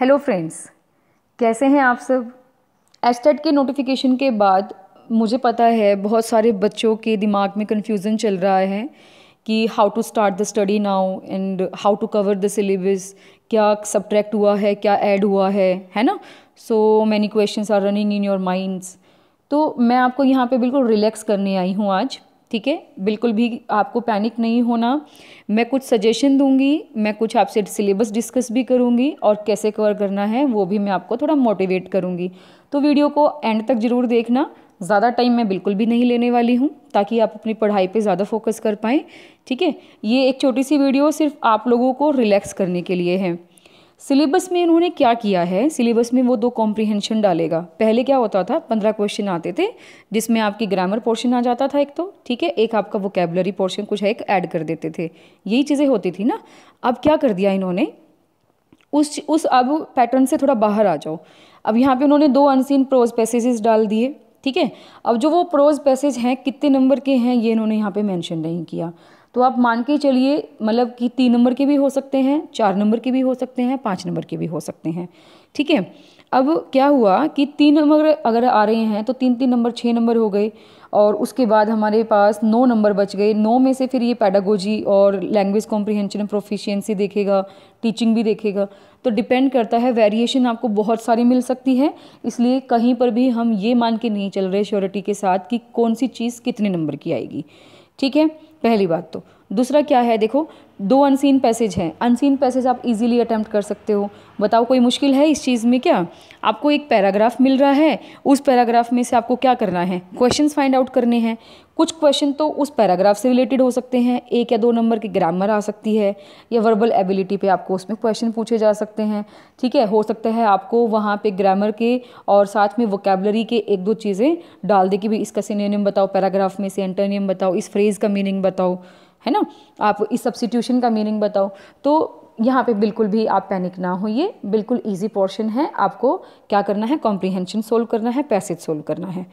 hello friends कैसे हैं आप सब एस्टेट के नोटिफिकेशन के बाद मुझे पता है बहुत सारे बच्चों के दिमाग में कन्फ्यूज़न चल रहा है कि how to start the study now and how to cover the syllabus क्या सब्ट्रैक्ट हुआ है क्या ऐड हुआ है है ना so many question are running in your minds तो मैं आपको यहाँ पे बिल्कुल रिलैक्स करने आई हूँ आज ठीक है बिल्कुल भी आपको पैनिक नहीं होना मैं कुछ सजेशन दूंगी मैं कुछ आपसे सिलेबस डिस्कस भी करूंगी और कैसे कवर करना है वो भी मैं आपको थोड़ा मोटिवेट करूंगी तो वीडियो को एंड तक ज़रूर देखना ज़्यादा टाइम मैं बिल्कुल भी नहीं लेने वाली हूँ ताकि आप अपनी पढ़ाई पे ज़्यादा फोकस कर पाएँ ठीक है ये एक छोटी सी वीडियो सिर्फ आप लोगों को रिलैक्स करने के लिए है सिलेबस में इन्होंने क्या किया है सिलेबस में वो दो कॉम्प्रिहेंशन डालेगा पहले क्या होता था पंद्रह क्वेश्चन आते थे जिसमें आपकी ग्रामर पोर्शन आ जाता था एक तो ठीक है एक आपका वोकेबलरी पोर्शन कुछ है एक ऐड कर देते थे यही चीज़ें होती थी ना अब क्या कर दिया इन्होंने उस उस अब पैटर्न से थोड़ा बाहर आ जाओ अब यहाँ पे उन्होंने दो अनसिन प्रोज पैसेजेस डाल दिए ठीक है अब जो वो प्रोज पैसेज हैं कितने नंबर के हैं ये इन्होंने यहाँ पे मैंशन नहीं किया तो आप मान के चलिए मतलब कि तीन नंबर के भी हो सकते हैं चार नंबर के भी हो सकते हैं पाँच नंबर के भी हो सकते हैं ठीक है अब क्या हुआ कि तीन नंबर अगर आ रहे हैं तो तीन तीन नंबर छः नंबर हो गए और उसके बाद हमारे पास नौ नंबर बच गए नौ में से फिर ये पैडागोजी और लैंग्वेज कॉम्प्रिहेंशन प्रोफिशियंसी देखेगा टीचिंग भी देखेगा तो डिपेंड करता है वेरिएशन आपको बहुत सारी मिल सकती है इसलिए कहीं पर भी हम ये मान के नहीं चल रहे श्योरिटी के साथ कि कौन सी चीज़ कितने नंबर की आएगी ठीक है पहली बात तो दूसरा क्या है देखो दो अनसीन पैसेज हैं अनसीन पैसेज आप इजीली अटैम्प्ट कर सकते हो बताओ कोई मुश्किल है इस चीज़ में क्या आपको एक पैराग्राफ मिल रहा है उस पैराग्राफ में से आपको क्या करना है क्वेश्चन फाइंड आउट करने हैं कुछ क्वेश्चन तो उस पैराग्राफ से रिलेटेड हो सकते हैं एक या दो नंबर की ग्रामर आ सकती है या वर्बल एबिलिटी पे आपको उसमें क्वेश्चन पूछे जा सकते हैं ठीक है हो सकता है आपको वहाँ पे ग्रामर के और साथ में वोकेबलरी के एक दो चीज़ें डाल दे कि भाई इसका सिनेनियम बताओ पैराग्राफ में से एंटोनियम बताओ इस फ्रेज़ का मीनिंग बताओ है ना आप इस सब्सिट्यूशन का मीनिंग बताओ तो यहाँ पे बिल्कुल भी आप पैनिक ना ये बिल्कुल इजी पोर्शन है आपको क्या करना है कॉम्प्रीहेंशन सोल्व करना है पैसेज सोल्व करना है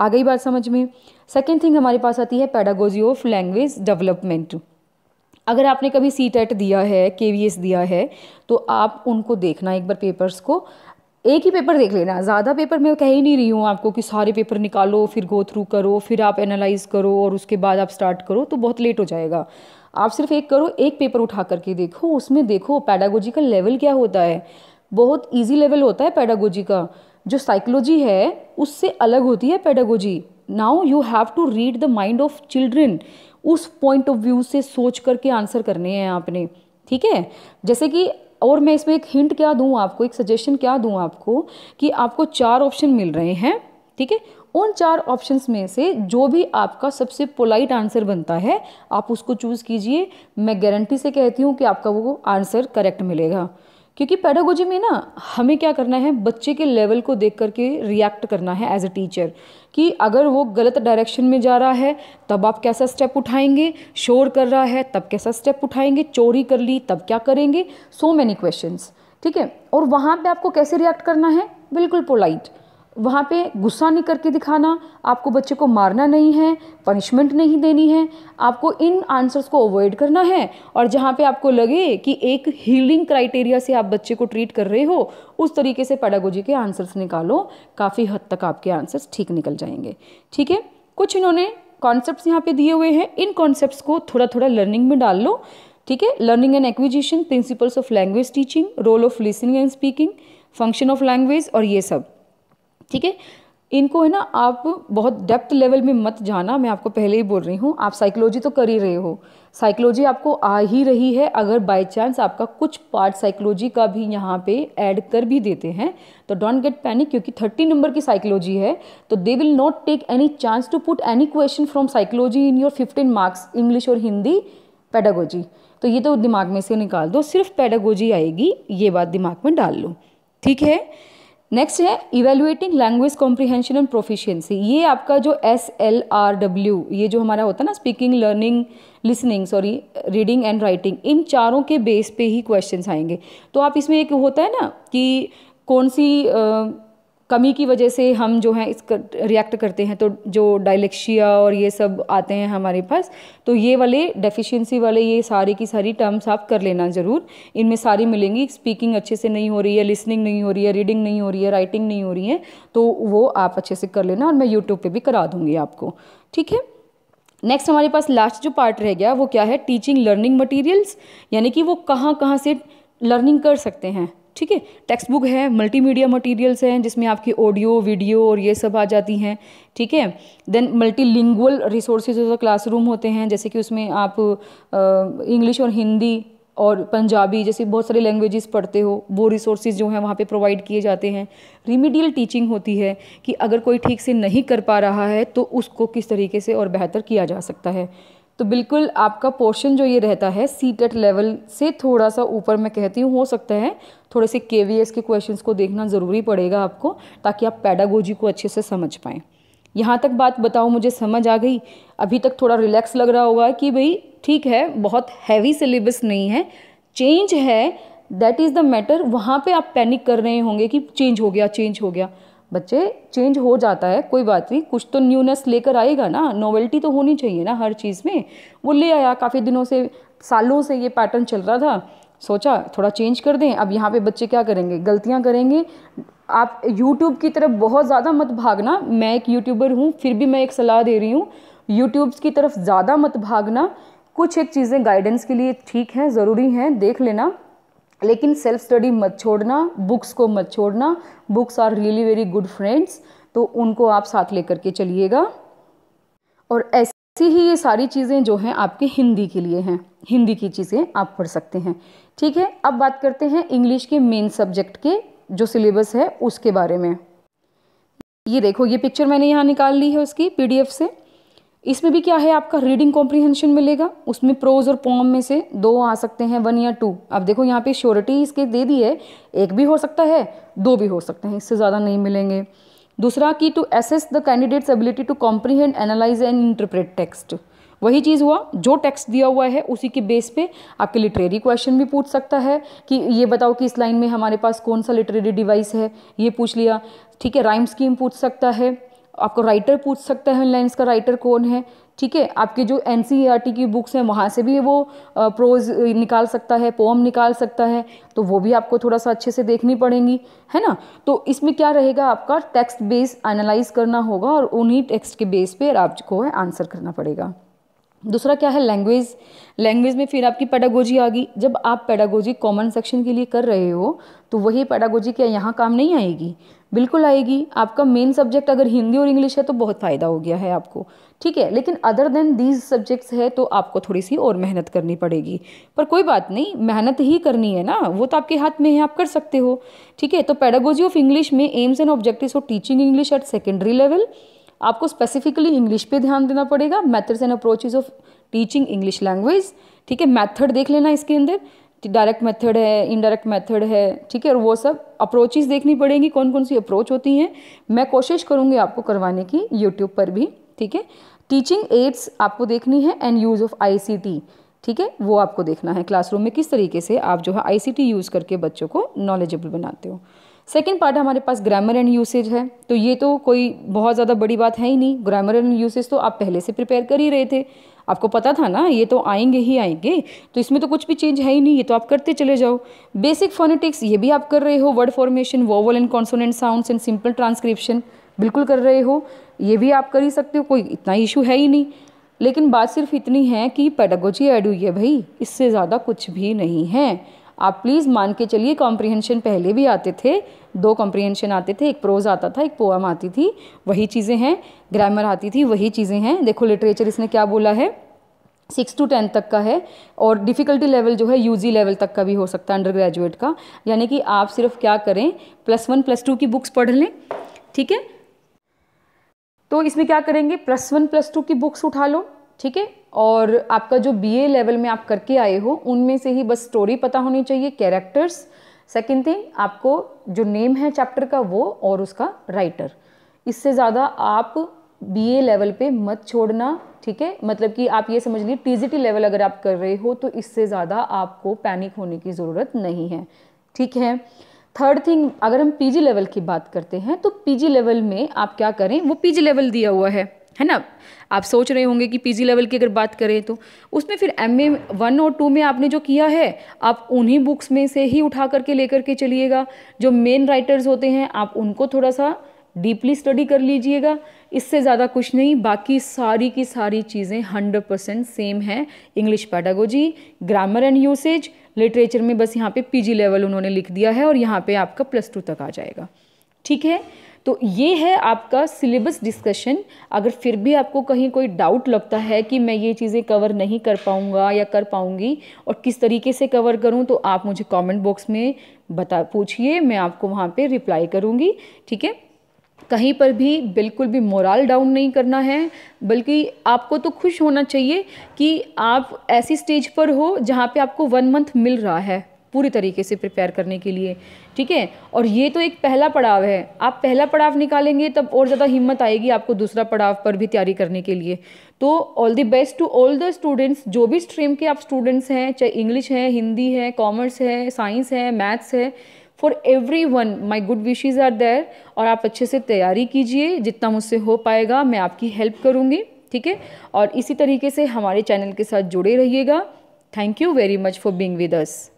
आ गई बात समझ में सेकेंड थिंग हमारे पास आती है पैडागोजी ऑफ लैंग्वेज डेवलपमेंट अगर आपने कभी सी टेट e दिया है के दिया है तो आप उनको देखना एक बार पेपर्स को एक ही पेपर देख लेना ज़्यादा पेपर मैं कह ही नहीं रही हूँ आपको कि सारे पेपर निकालो फिर गो थ्रू करो फिर आप एनालाइज करो और उसके बाद आप स्टार्ट करो तो बहुत लेट हो जाएगा आप सिर्फ एक करो एक पेपर उठा करके देखो उसमें देखो पैडागोजी का लेवल क्या होता है बहुत ईजी लेवल होता है पैडागोजी का जो साइकोलॉजी है उससे अलग होती है pedagogy now you have to read the mind of children उस पॉइंट ऑफ व्यू से सोच करके आंसर करने हैं आपने ठीक है जैसे कि और मैं इसमें एक हिंट क्या दूँ आपको एक सजेशन क्या दूँ आपको कि आपको चार ऑप्शन मिल रहे हैं ठीक है उन चार ऑप्शंस में से जो भी आपका सबसे पोलाइट आंसर बनता है आप उसको चूज़ कीजिए मैं गारंटी से कहती हूँ कि आपका वो आंसर करेक्ट मिलेगा क्योंकि पेडागोजी में ना हमें क्या करना है बच्चे के लेवल को देख करके रिएक्ट करना है एज अ टीचर कि अगर वो गलत डायरेक्शन में जा रहा है तब आप कैसा स्टेप उठाएंगे शोर कर रहा है तब कैसा स्टेप उठाएंगे चोरी कर ली तब क्या करेंगे सो मैनी क्वेश्चन ठीक है और वहाँ पर आपको कैसे रिएक्ट करना है बिल्कुल पोलाइट वहाँ पे गुस्सा नहीं करके दिखाना आपको बच्चे को मारना नहीं है पनिशमेंट नहीं देनी है आपको इन आंसर्स को अवॉइड करना है और जहाँ पे आपको लगे कि एक हीलिंग क्राइटेरिया से आप बच्चे को ट्रीट कर रहे हो उस तरीके से पैडागोजी के आंसर्स निकालो काफ़ी हद तक आपके आंसर्स ठीक निकल जाएंगे ठीक है कुछ इन्होंने कॉन्सेप्ट यहाँ पर दिए हुए हैं इन कॉन्सेप्ट को थोड़ा थोड़ा लर्निंग में डाल लो ठीक है learning and acquisition principles of language teaching role of listening and speaking function of language और ये सब ठीक है इनको है ना आप बहुत डेप्थ लेवल में मत जाना मैं आपको पहले ही बोल रही हूँ आप साइकोलॉजी तो कर ही रहे हो साइकोलॉजी आपको आ ही रही है अगर बाय चांस आपका कुछ पार्ट साइकोलॉजी का भी यहाँ पे ऐड कर भी देते हैं तो डोंट गेट पैनिक क्योंकि थर्टी नंबर की साइकोलॉजी है तो they will not take any chance to put any question from psychology in your fifteen marks English और हिंदी पैडागोजी तो ये तो दिमाग में से निकाल दो सिर्फ पैडागोजी आएगी ये बात दिमाग में डाल लो ठीक है नेक्स्ट है evaluating language comprehension and proficiency ये आपका जो एस एल आर डब्ल्यू ये जो हमारा होता है ना speaking learning listening sorry reading and writing इन चारों के बेस पे ही क्वेश्चंस आएंगे तो आप इसमें एक होता है ना कि कौन सी uh, कमी की वजह से हम जो है इस कर, रिएक्ट करते हैं तो जो डायलेक्शिया और ये सब आते हैं हमारे पास तो ये वाले डेफिशिएंसी वाले ये सारी की सारी टर्म्स आप कर लेना ज़रूर इनमें सारी मिलेंगी स्पीकिंग अच्छे से नहीं हो रही है लिसनिंग नहीं हो रही है रीडिंग नहीं हो रही है राइटिंग नहीं हो रही है तो वो आप अच्छे से कर लेना और मैं यूट्यूब पर भी करा दूँगी आपको ठीक है नेक्स्ट हमारे पास लास्ट जो पार्ट रह गया वो क्या है टीचिंग लर्निंग मटीरियल्स यानी कि वो कहाँ कहाँ से लर्निंग कर सकते हैं ठीक है टेक्स्ट बुक है मल्टीमीडिया मटेरियल्स हैं जिसमें आपकी ऑडियो वीडियो और ये सब आ जाती हैं ठीक है then multilingual resources of classroom होते हैं जैसे कि उसमें आप इंग्लिश और हिंदी और पंजाबी जैसे बहुत सारे लैंग्वेजेस पढ़ते हो वो रिसोर्सेज जो हैं वहाँ पे प्रोवाइड किए जाते हैं रिमीडियल टीचिंग होती है कि अगर कोई ठीक से नहीं कर पा रहा है तो उसको किस तरीके से और बेहतर किया जा सकता है तो बिल्कुल आपका पोर्शन जो ये रहता है सी टेट लेवल से थोड़ा सा ऊपर मैं कहती हूँ हो सकता है थोड़े से के वी एस के क्वेश्चंस को देखना ज़रूरी पड़ेगा आपको ताकि आप पैडागोजी को अच्छे से समझ पाएँ यहाँ तक बात बताओ मुझे समझ आ गई अभी तक थोड़ा रिलैक्स लग रहा होगा कि भाई ठीक है बहुत हैवी सिलेबस नहीं है चेंज है दैट इज़ द मैटर वहाँ पे आप पैनिक कर रहे होंगे कि चेंज हो गया चेंज हो गया बच्चे चेंज हो जाता है कोई बात नहीं कुछ तो न्यूनेस लेकर आएगा ना नोवेल्टी तो होनी चाहिए ना हर चीज़ में वो ले आया काफ़ी दिनों से सालों से ये पैटर्न चल रहा था सोचा थोड़ा चेंज कर दें अब यहाँ पे बच्चे क्या करेंगे गलतियाँ करेंगे आप यूट्यूब की तरफ बहुत ज़्यादा मत भागना मैं एक यूट्यूबर हूँ फिर भी मैं एक सलाह दे रही हूँ यूट्यूब की तरफ ज़्यादा मत भागना कुछ एक चीज़ें गाइडेंस के लिए ठीक हैं ज़रूरी हैं देख लेना लेकिन सेल्फ स्टडी मत छोड़ना बुक्स को मत छोड़ना books are really very good friends तो उनको आप साथ लेकर के चलिएगा और ऐसी ही ये सारी चीज़ें जो हैं आपके हिंदी के लिए हैं हिंदी की चीज़ें आप पढ़ सकते हैं ठीक है अब बात करते हैं इंग्लिश के मेन सब्जेक्ट के जो सिलेबस है उसके बारे में ये देखो ये पिक्चर मैंने यहाँ निकाल ली है उसकी पीडीएफ से इसमें भी क्या है आपका रीडिंग कॉम्प्रीहेंशन मिलेगा उसमें प्रोज और पॉम में से दो आ सकते हैं वन या टू अब देखो यहाँ पे श्योरिटी इसके दे दी है एक भी हो सकता है दो भी हो सकते हैं इससे ज़्यादा नहीं मिलेंगे दूसरा कि to assess the candidates ability to comprehend analyse and interpret text वही चीज़ हुआ जो टेक्स्ट दिया हुआ है उसी के बेस पे आपके लिटरेरी क्वेश्चन भी पूछ सकता है कि ये बताओ कि इस लाइन में हमारे पास कौन सा लिटरेरी डिवाइस है ये पूछ लिया ठीक है राइम स्कीम पूछ सकता है आपको राइटर पूछ सकता है लाइन्स का राइटर कौन है ठीक है आपके जो एन e की बुक्स हैं वहाँ से भी वो प्रोज निकाल सकता है पोम निकाल सकता है तो वो भी आपको थोड़ा सा अच्छे से देखनी पड़ेंगी है ना तो इसमें क्या रहेगा आपका टेक्स्ट बेस एनालाइज करना होगा और उन्हीं टेक्स्ट के बेस पर आपको आंसर करना पड़ेगा दूसरा क्या है लैंग्वेज लैंग्वेज में फिर आपकी पैडागोजी आ गई जब आप पैडागोजी कॉमन सेक्शन के लिए कर रहे हो तो वही पैडागोजी क्या यहाँ काम नहीं आएगी बिल्कुल आएगी आपका मेन सब्जेक्ट अगर हिंदी और इंग्लिश है तो बहुत फ़ायदा हो गया है आपको ठीक है लेकिन अदर देन दीज सब्जेक्ट्स है तो आपको थोड़ी सी और मेहनत करनी पड़ेगी पर कोई बात नहीं मेहनत ही करनी है ना वो तो आपके हाथ में है आप कर सकते हो ठीक है तो पैडागोजी ऑफ इंग्लिश में aims and objectives of teaching English at secondary level आपको स्पेसिफिकली इंग्लिश पे ध्यान देना पड़ेगा methods and approaches of teaching English language ठीक है मैथड देख लेना इसके अंदर डायरेक्ट मेथड है इनडायरेक्ट मेथड है ठीक है और वो सब अप्रोचेज देखनी पड़ेंगी कौन कौन सी अप्रोच होती हैं मैं कोशिश करूँगी आपको करवाने की यूट्यूब पर भी ठीक है टीचिंग एड्स आपको देखनी है एंड यूज़ ऑफ आईसीटी ठीक है वो आपको देखना है क्लासरूम में किस तरीके से आप जो है आईसीटी यूज़ करके बच्चों को नॉलेजेबल बनाते हो सेकेंड पार्ट हमारे पास ग्रामर एंड यूसेज है तो ये तो कोई बहुत ज़्यादा बड़ी बात है ही नहीं ग्रामर एंड यूसेज तो आप पहले से प्रिपेयर कर ही रहे थे आपको पता था ना ये तो आएंगे ही आएंगे तो इसमें तो कुछ भी चेंज है ही नहीं ये तो आप करते चले जाओ बेसिक फोनेटिक्स ये भी आप कर रहे हो word formation vowel and consonant sounds and simple transcription बिल्कुल कर रहे हो ये भी आप कर ही सकते हो कोई इतना इशू है ही नहीं लेकिन बात सिर्फ इतनी है कि पेडागोजी एड हुई है भाई इससे ज़्यादा कुछ भी नहीं है आप प्लीज़ मान के चलिए कॉम्प्रिहेंशन पहले भी आते थे दो कॉम्प्रिहेंशन आते थे एक प्रोज आता था एक पोअम आती थी वही चीज़ें हैं ग्रामर आती थी वही चीज़ें हैं देखो लिटरेचर इसने क्या बोला है सिक्स टू टेंथ तक का है और डिफ़िकल्टी लेवल जो है यूजी लेवल तक का भी हो सकता है अंडर ग्रेजुएट का यानी कि आप सिर्फ क्या करें प्लस वन प्लस टू की बुक्स पढ़ लें ठीक है तो इसमें क्या करेंगे प्लस वन प्लस टू की बुक्स उठा लो ठीक है और आपका जो बी लेवल में आप करके आए हो उनमें से ही बस स्टोरी पता होनी चाहिए कैरेक्टर्स सेकेंड थिंग आपको जो नेम है चैप्टर का वो और उसका राइटर इससे ज़्यादा आप बी लेवल पे मत छोड़ना ठीक है मतलब कि आप ये समझ लीजिए टीजीटी लेवल अगर आप कर रहे हो तो इससे ज़्यादा आपको पैनिक होने की ज़रूरत नहीं है ठीक है थर्ड थिंग अगर हम पीजी लेवल की बात करते हैं तो पीजी लेवल में आप क्या करें वो पीजी लेवल दिया हुआ है है ना आप सोच रहे होंगे कि पीजी लेवल की अगर बात करें तो उसमें फिर एम ए वन और टू में आपने जो किया है आप उन्हीं बुक्स में से ही उठा करके लेकर के चलिएगा जो मेन राइटर्स होते हैं आप उनको थोड़ा सा डीपली स्टडी कर लीजिएगा इससे ज़्यादा कुछ नहीं बाकी सारी की सारी चीज़ें हंड्रेड परसेंट सेम हैं English pedagogy grammar and usage literature में बस यहाँ पे पीजी लेवल उन्होंने लिख दिया है और यहाँ पे आपका प्लस टू तक आ जाएगा ठीक है तो ये है आपका सिलेबस डिस्कशन अगर फिर भी आपको कहीं कोई डाउट लगता है कि मैं ये चीज़ें कवर नहीं कर पाऊँगा या कर पाऊँगी और किस तरीके से कवर करूँ तो आप मुझे कॉमेंट बॉक्स में बता पूछिए मैं आपको वहाँ पर रिप्लाई करूँगी ठीक है कहीं पर भी बिल्कुल भी मोरल डाउन नहीं करना है बल्कि आपको तो खुश होना चाहिए कि आप ऐसी स्टेज पर हो जहाँ पे आपको वन मंथ मिल रहा है पूरी तरीके से प्रिपेयर करने के लिए ठीक है और ये तो एक पहला पड़ाव है आप पहला पड़ाव निकालेंगे तब और ज़्यादा हिम्मत आएगी आपको दूसरा पड़ाव पर भी तैयारी करने के लिए तो all the best to all the students जो भी स्ट्रीम के आप स्टूडेंट्स हैं चाहे इंग्लिश है हिंदी है कॉमर्स है साइंस है मैथ्स है for everyone my good wishes are there और आप अच्छे से तैयारी कीजिए जितना मुझसे हो पाएगा मैं आपकी हेल्प करूँगी ठीक है और इसी तरीके से हमारे चैनल के साथ जुड़े रहिएगा thank you very much for being with us